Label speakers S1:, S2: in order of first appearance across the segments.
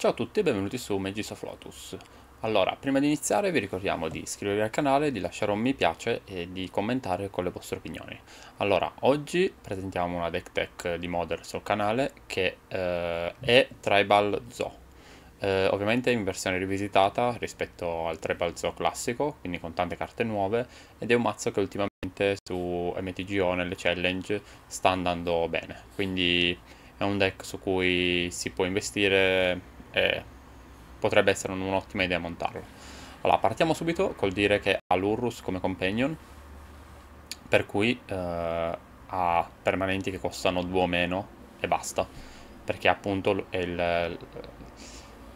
S1: Ciao a tutti e benvenuti su Magis of Lotus. Allora, prima di iniziare vi ricordiamo di iscrivervi al canale, di lasciare un mi piace e di commentare con le vostre opinioni. Allora, oggi presentiamo una deck tech di Modern sul canale che eh, è Tribal Zoo. Eh, ovviamente in versione rivisitata rispetto al Tribal Zoo classico, quindi con tante carte nuove, ed è un mazzo che ultimamente su MTGO nelle challenge sta andando bene. Quindi è un deck su cui si può investire e potrebbe essere un'ottima idea montarlo. Allora, partiamo subito col dire che ha l'Urrus come companion, per cui eh, ha permanenti che costano 2 o meno e basta, perché appunto è il,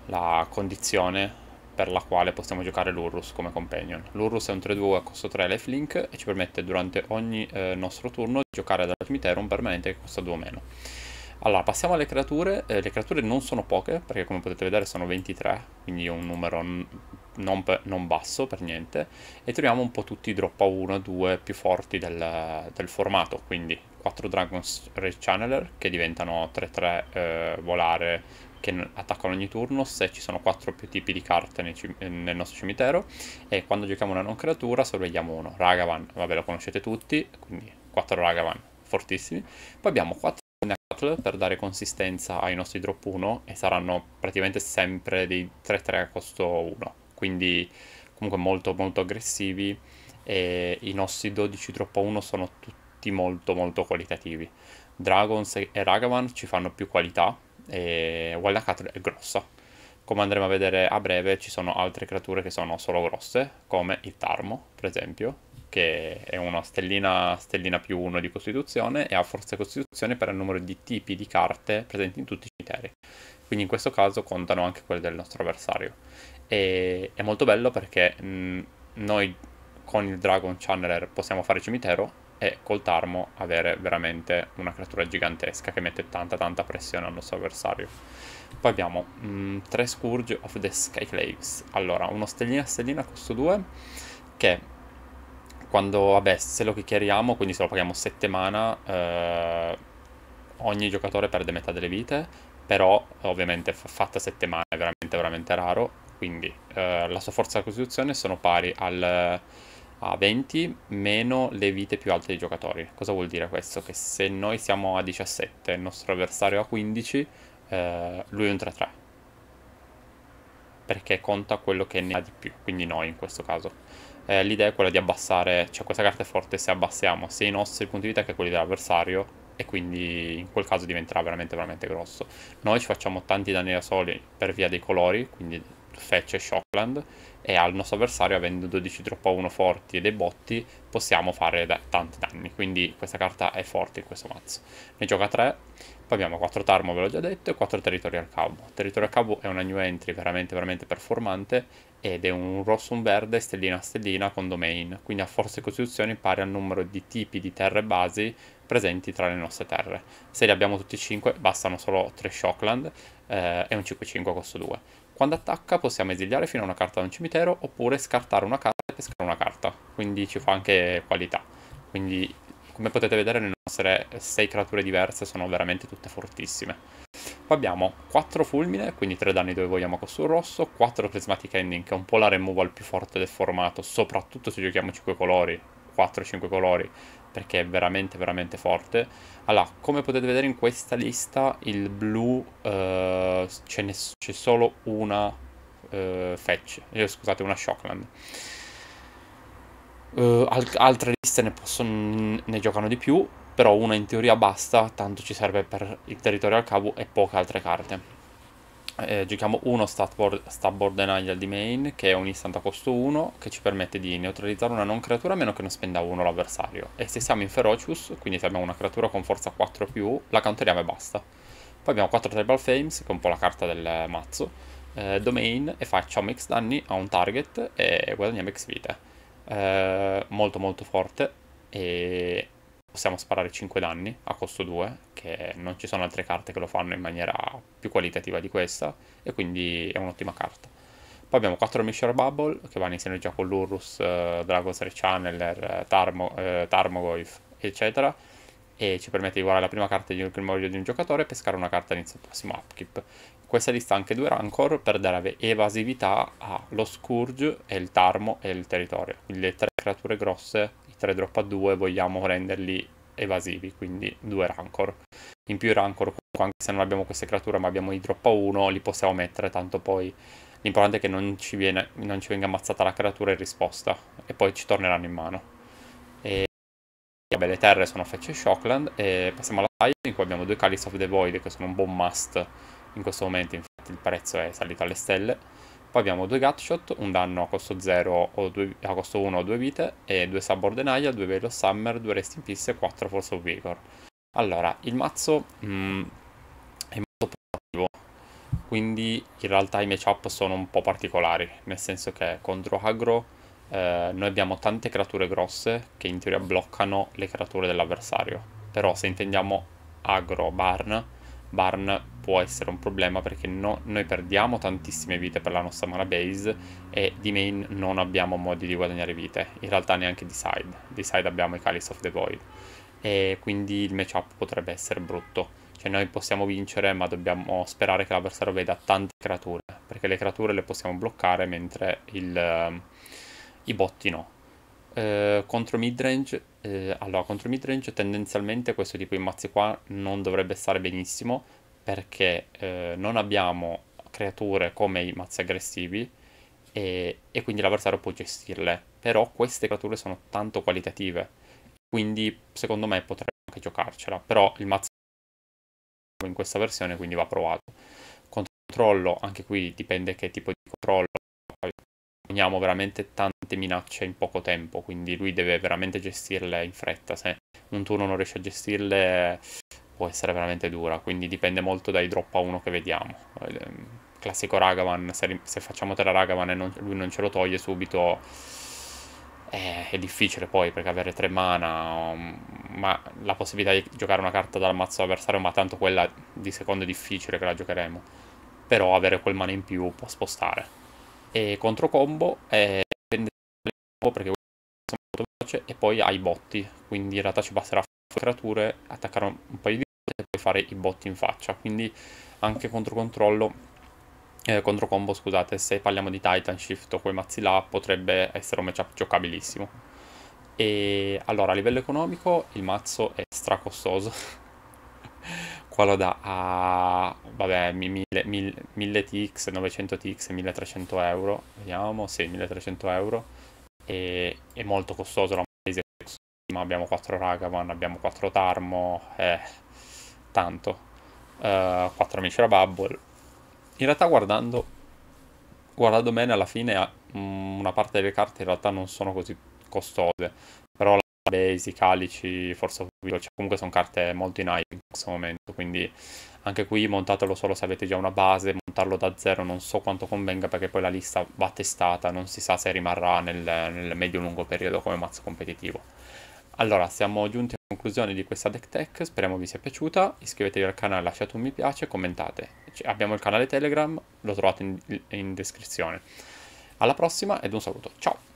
S1: la condizione per la quale possiamo giocare l'Urrus come companion. L'Urrus è un 3-2 a costo 3 lifelink e ci permette durante ogni eh, nostro turno di giocare dal cimitero un permanente che costa 2 o meno. Allora, passiamo alle creature. Eh, le creature non sono poche, perché come potete vedere sono 23, quindi un numero non, non, basso per niente. E troviamo un po' tutti i drop a 1, 2 più forti del, del formato, quindi 4 Dragon's Ray Channeler, che diventano 3-3 eh, volare, che attaccano ogni turno, se ci sono 4 più tipi di carte nel, nel, nostro cimitero. E quando giochiamo una non creatura sorvegliamo uno. Ragavan, vabbè lo conoscete tutti, quindi 4 Ragavan fortissimi. Poi abbiamo 4 slot per dare consistenza ai nostri drop 1 e saranno praticamente sempre dei 3-3 a costo 1, quindi comunque molto molto aggressivi e i nostri 12 drop 1 sono tutti molto molto qualitativi. Dragons e Ragavan ci fanno più qualità e Wildcat è grossa. Come andremo a vedere a breve ci sono altre creature che sono solo grosse, come il Tarmo per esempio, che è una stellina, stellina più 1 di costituzione e ha forza costituzione per il numero di tipi di carte presenti in tutti i cimiteri. Quindi in questo caso contano anche quelle del nostro avversario. E è molto bello perché mh, noi con il Dragon Channeler possiamo fare cimitero e col Tarmo avere veramente una creatura gigantesca che mette tanta tanta pressione al nostro avversario. Poi abbiamo mh, tre Scourge of the Skyclaves. Allora, uno stellina stellina costo 2 che quando, vabbè, se lo chiacchieriamo, quindi se lo paghiamo 7 mana, eh, ogni giocatore perde metà delle vite, però ovviamente fatta 7 mana è veramente, veramente raro, quindi eh, la sua forza della costituzione sono pari al, a 20 meno le vite più alte dei giocatori. Cosa vuol dire questo? Che se noi siamo a 17 e il nostro avversario è a 15, eh, lui è un 3-3 perché conta quello che ne ha di più, quindi noi in questo caso eh, l'idea è quella di abbassare, cioè questa carta è forte se abbassiamo sia i nostri punti di vita che quelli dell'avversario e quindi in quel caso diventerà veramente veramente grosso. Noi ci facciamo tanti danni da soli per via dei colori, quindi fece Shockland e al nostro avversario avendo 12 drop a 1 forti e dei botti possiamo fare da- tanti danni quindi questa carta è forte in questo mazzo ne gioca 3 poi abbiamo 4 Tarmo ve l'ho già detto e 4 Territorial Cabo Territorial Cabo è una new entry veramente veramente performante ed è un rosso, un verde, stellina stellina con domain, quindi ha forze e costituzione pari al numero di tipi di terre basi presenti tra le nostre terre. Se li abbiamo tutti e 5 bastano solo 3 Shockland eh, e un 5-5 costo 2. Quando attacca possiamo esiliare fino a una carta da un cimitero oppure scartare una carta e pescare una carta, quindi ci fa anche qualità. Quindi come potete vedere le nostre 6 creature diverse sono veramente tutte fortissime. Poi abbiamo 4 fulmine, quindi 3 danni dove vogliamo con sul rosso, 4 prismatic ending che è un po' la removal più forte del formato, soprattutto se giochiamo 5 colori, 4-5 colori perché è veramente veramente forte. Allora, come potete vedere in questa lista il blu eh, n'è, c'è solo una eh, fetch, eh, scusate, una Shockland. Uh, al- altre liste ne, possono, ne giocano di più, però una in teoria basta, tanto ci serve per il territorio al cavo e poche altre carte eh, giochiamo uno Stubborn stabboard denial di main, che è un istante a costo 1, che ci permette di neutralizzare una non creatura a meno che non spenda 1 l'avversario. E se siamo in Ferocious, quindi se abbiamo una creatura con forza 4 più, la counteriamo e basta. Poi abbiamo 4 Tribal Flames, che è un po' la carta del mazzo, eh, Domain, e facciamo X danni a un target e guadagniamo X vite. Eh, molto molto forte, e possiamo sparare 5 danni a costo 2, che non ci sono altre carte che lo fanno in maniera più qualitativa di questa, e quindi è un'ottima carta. Poi abbiamo 4 Mixture Bubble, che vanno in sinergia con l'Urus, eh, Dragon's Ray Channeler, eh, Tarmo, eh, Tarmogoyf, eccetera, e ci permette di guardare la prima carta di un grimorio di un giocatore e pescare una carta all'inizio del prossimo upkeep. Questa lista ha anche due Rancor per dare evasività allo Scourge e il Tarmo e il Territorio, quindi le tre creature grosse 3 drop a 2 vogliamo renderli evasivi, quindi 2 rancor. In più i rancor comunque anche se non abbiamo queste creature ma abbiamo i drop a 1 li possiamo mettere tanto poi l'importante è che non ci, viene, non ci venga ammazzata la creatura in risposta e poi ci torneranno in mano. E vabbè, le terre sono Fetch e Shockland e passiamo alla Fire in cui abbiamo due Calis of the Void che sono un buon must in questo momento, infatti il prezzo è salito alle stelle poi abbiamo due Gutshot, un danno a costo 0 o due, a costo 1 o 2 vite, e due Sabor Denial, due Velo Summer, due Rest in Peace e 4 Force of Vigor. Allora, il mazzo mm, è molto proattivo, quindi in realtà i matchup sono un po' particolari, nel senso che contro aggro eh, noi abbiamo tante creature grosse che in teoria bloccano le creature dell'avversario, però se intendiamo aggro barn Barn può essere un problema perché no, noi perdiamo tantissime vite per la nostra mana base e di main non abbiamo modi di guadagnare vite, in realtà neanche di side, di side abbiamo i Calice of the Void e quindi il matchup potrebbe essere brutto. Cioè noi possiamo vincere ma dobbiamo sperare che l'avversario veda tante creature, perché le creature le possiamo bloccare mentre il, ehm, i botti no eh, contro midrange, eh, allora contro midrange tendenzialmente questo tipo di mazzi qua non dovrebbe stare benissimo perché eh, non abbiamo creature come i mazzi aggressivi e, e quindi l'avversario può gestirle, però queste creature sono tanto qualitative, quindi secondo me potremmo anche giocarcela, però il mazzo in questa versione quindi va provato. Controllo, anche qui dipende che tipo di controllo, poniamo veramente tante minacce in poco tempo, quindi lui deve veramente gestirle in fretta. Se un turno non riesce a gestirle può essere veramente dura, quindi dipende molto dai drop a uno che vediamo. Eh, classico Ragavan, se, se facciamo terra Ragavan e non, lui non ce lo toglie subito eh, è difficile poi perché avere tre mana, um, ma la possibilità di giocare una carta dal mazzo avversario, ma tanto quella di secondo è difficile che la giocheremo. Però avere quel mana in più può spostare e contro combo eh, prende perché molto veloce e poi hai i botti quindi in realtà ci basterà fare creature attaccare un paio di volte e poi fare i botti in faccia quindi anche contro controllo eh, contro combo scusate se parliamo di Titan Shift o quei mazzi là potrebbe essere un matchup giocabilissimo e allora a livello economico il mazzo è stracostoso quello da a, vabbè, 1000, 1000, 1000 TX, 900 TX, 1300 euro, vediamo, sì, 1300 euro, e, è molto costoso la Malese, abbiamo 4 Ragavan, abbiamo 4 Tarmo, eh, tanto, uh, 4 Mishra Bubble, in realtà guardando, guardando bene alla fine mm, una parte delle carte in realtà non sono così costose, però la Basic, Alici, Force of Will, cioè comunque sono carte molto in hype in questo momento, quindi anche qui montatelo solo se avete già una base, montarlo da zero non so quanto convenga perché poi la lista va testata, non si sa se rimarrà nel, nel medio-lungo periodo come mazzo competitivo. Allora, siamo giunti alla conclusione di questa deck tech, speriamo vi sia piaciuta, iscrivetevi al canale, lasciate un mi piace, commentate. C- abbiamo il canale Telegram, lo trovate in, in descrizione. Alla prossima ed un saluto, ciao!